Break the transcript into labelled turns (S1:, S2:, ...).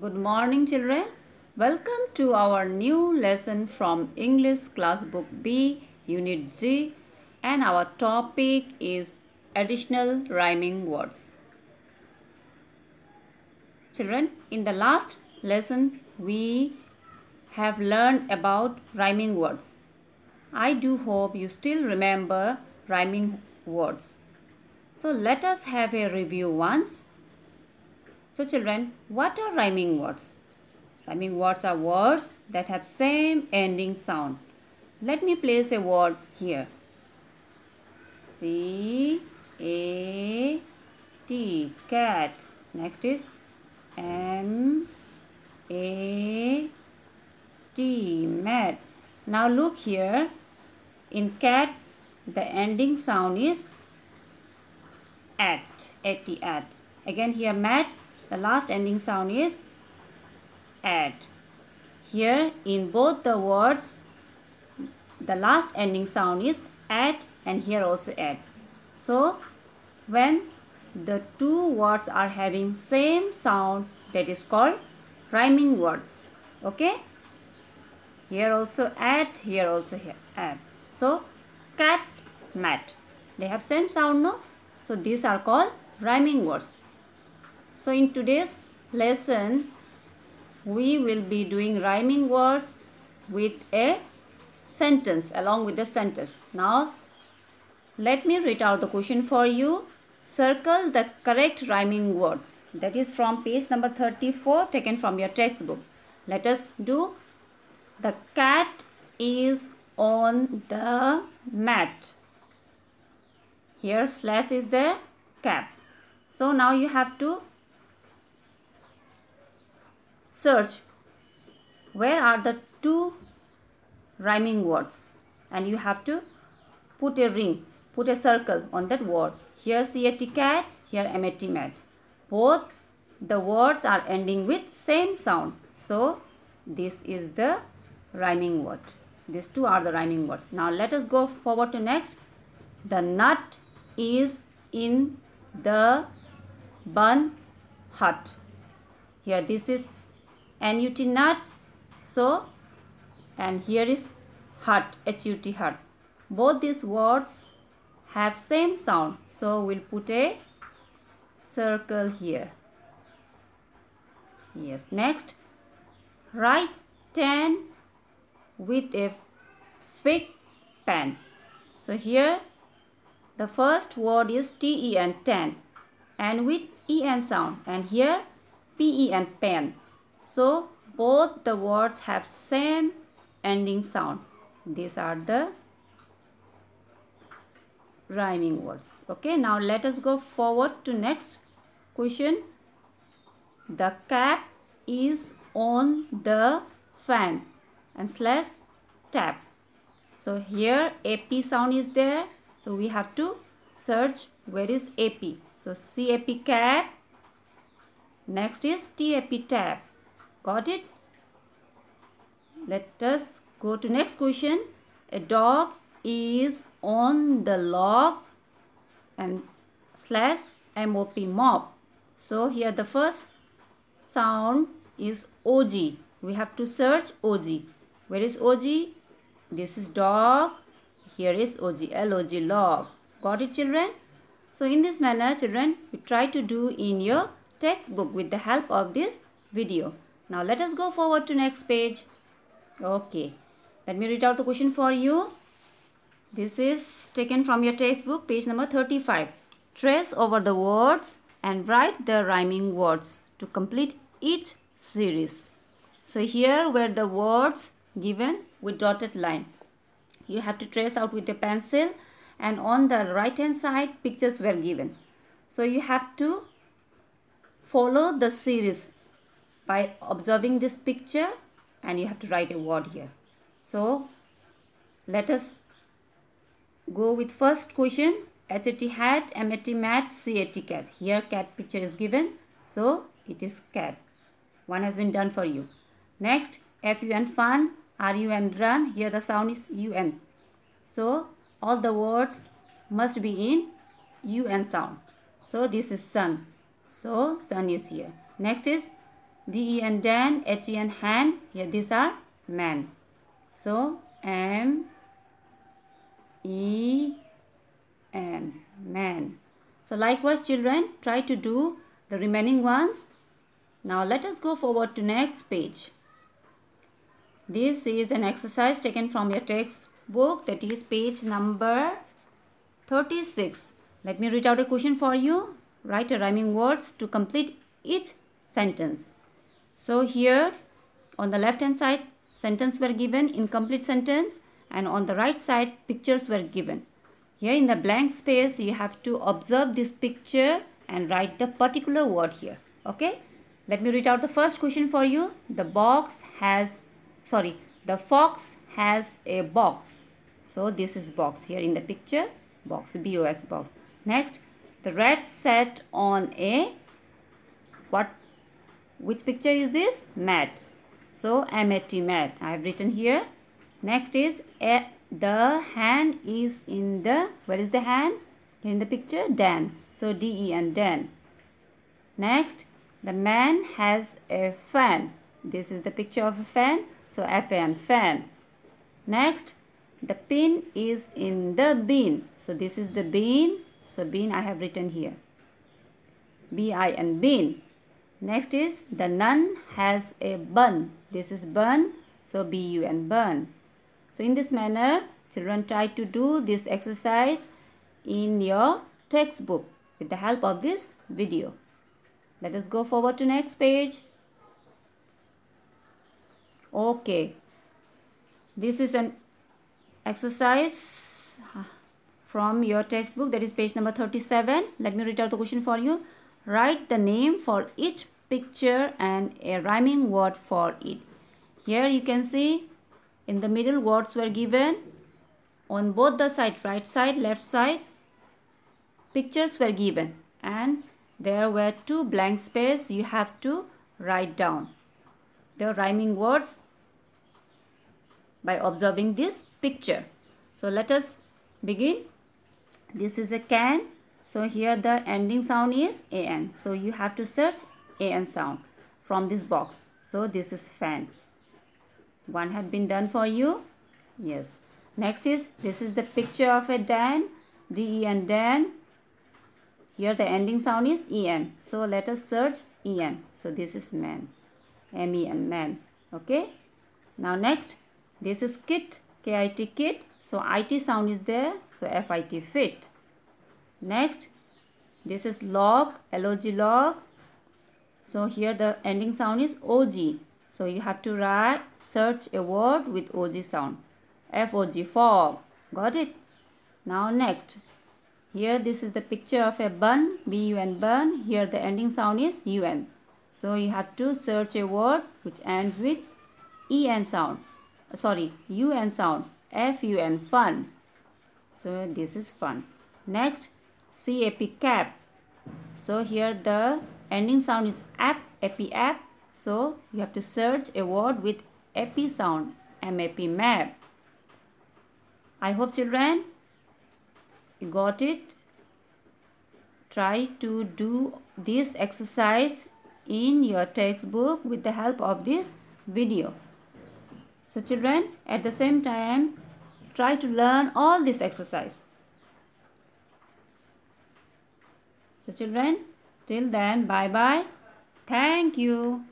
S1: Good morning children. Welcome to our new lesson from English class book B unit G and our topic is additional rhyming words. Children, in the last lesson we have learned about rhyming words. I do hope you still remember rhyming words. So let us have a review once. So children, what are rhyming words? Rhyming words are words that have same ending sound. Let me place a word here. C A T cat. Next is M A T mat. Now look here. In cat, the ending sound is at, at, at. Again here mat, the last ending sound is at. Here in both the words, the last ending sound is at and here also at. So when the two words are having same sound that is called rhyming words. Okay. Here also at, here also here at. So cat, mat. They have same sound no? So these are called rhyming words. So in today's lesson, we will be doing rhyming words with a sentence along with the sentence. Now, let me read out the question for you. Circle the correct rhyming words. That is from page number 34 taken from your textbook. Let us do the cat is on the mat. Here slash is the cap. So now you have to search where are the two rhyming words and you have to put a ring put a circle on that word here ticket. here mat mat both the words are ending with same sound so this is the rhyming word these two are the rhyming words now let us go forward to next the nut is in the bun hut here this is nut nut so and here is hut hut hut both these words have same sound so we'll put a circle here yes next write 10 with a thick pen so here the first word is ten, and with en sound and here pen pen so both the words have same ending sound. These are the rhyming words. Okay, now let us go forward to next question. The cap is on the fan and slash tap. So here AP sound is there. So we have to search where is AP. So CAP cap. Next is TAP tap. Got it? Let us go to next question. A dog is on the log and slash MOP mop. So here the first sound is OG. We have to search OG. Where is OG? This is dog. Here is OG, LOG log. Got it children? So in this manner children, you try to do in your textbook with the help of this video. Now let us go forward to next page. Okay. Let me read out the question for you. This is taken from your textbook page number 35. Trace over the words and write the rhyming words to complete each series. So here were the words given with dotted line. You have to trace out with the pencil and on the right hand side pictures were given. So you have to follow the series by observing this picture and you have to write a word here. So let us go with first question HAT hat, MAT mat, CAT cat. Here cat picture is given. So it is cat. One has been done for you. Next FUN fun, RUN run. Here the sound is UN. So all the words must be in UN sound. So this is sun. So sun is here. Next is D-E-N Dan H-E-N hand. Yeah, these are man. So M E N man. So likewise children try to do the remaining ones. Now let us go forward to next page. This is an exercise taken from your textbook that is page number 36. Let me read out a question for you. Write a rhyming words to complete each sentence. So here on the left hand side sentence were given incomplete sentence and on the right side pictures were given. Here in the blank space you have to observe this picture and write the particular word here. Okay. Let me read out the first question for you. The box has sorry the fox has a box. So this is box here in the picture box B O X box. Next the rat sat on a what which picture is this? Mat. So M-A-T, mat. I have written here. Next is a, eh, the hand is in the, where is the hand? In the picture, Dan. So D-E-N, Dan. Next, the man has a fan. This is the picture of a fan. So F-A-N, fan. Next, the pin is in the bin. So this is the bin. So bin I have written here. B-I-N, bin. Next is the nun has a bun. This is bun. So B-U-N, bun. So in this manner, children try to do this exercise in your textbook with the help of this video. Let us go forward to next page. Okay. This is an exercise uh, from your textbook that is page number 37. Let me read out the question for you. Write the name for each picture and a rhyming word for it. Here you can see in the middle words were given on both the side, right side, left side, pictures were given and there were two blank space you have to write down the rhyming words by observing this picture. So let us begin. This is a can so here the ending sound is an. So you have to search an sound from this box. So this is fan. One had been done for you. Yes. Next is this is the picture of a dan. D-E-N dan. Here the ending sound is en. So let us search en. So this is man. M-E-N man. Okay. Now next this is kit. K-I-T kit. So IT sound is there. So F-I-T fit. Next, this is log, log, log. So here the ending sound is OG. So you have to write, search a word with OG sound. FOG, fog. Got it? Now next. Here this is the picture of a bun, B-U-N bun. Here the ending sound is UN. So you have to search a word which ends with EN sound. Sorry, UN sound. F-U-N, fun. So this is fun. Next, C A P cap. So here the ending sound is app, ap, app. So you have to search a word with ap sound, map, map. I hope children you got it. Try to do this exercise in your textbook with the help of this video. So children, at the same time, try to learn all this exercise. So children, till then, bye-bye. Thank you.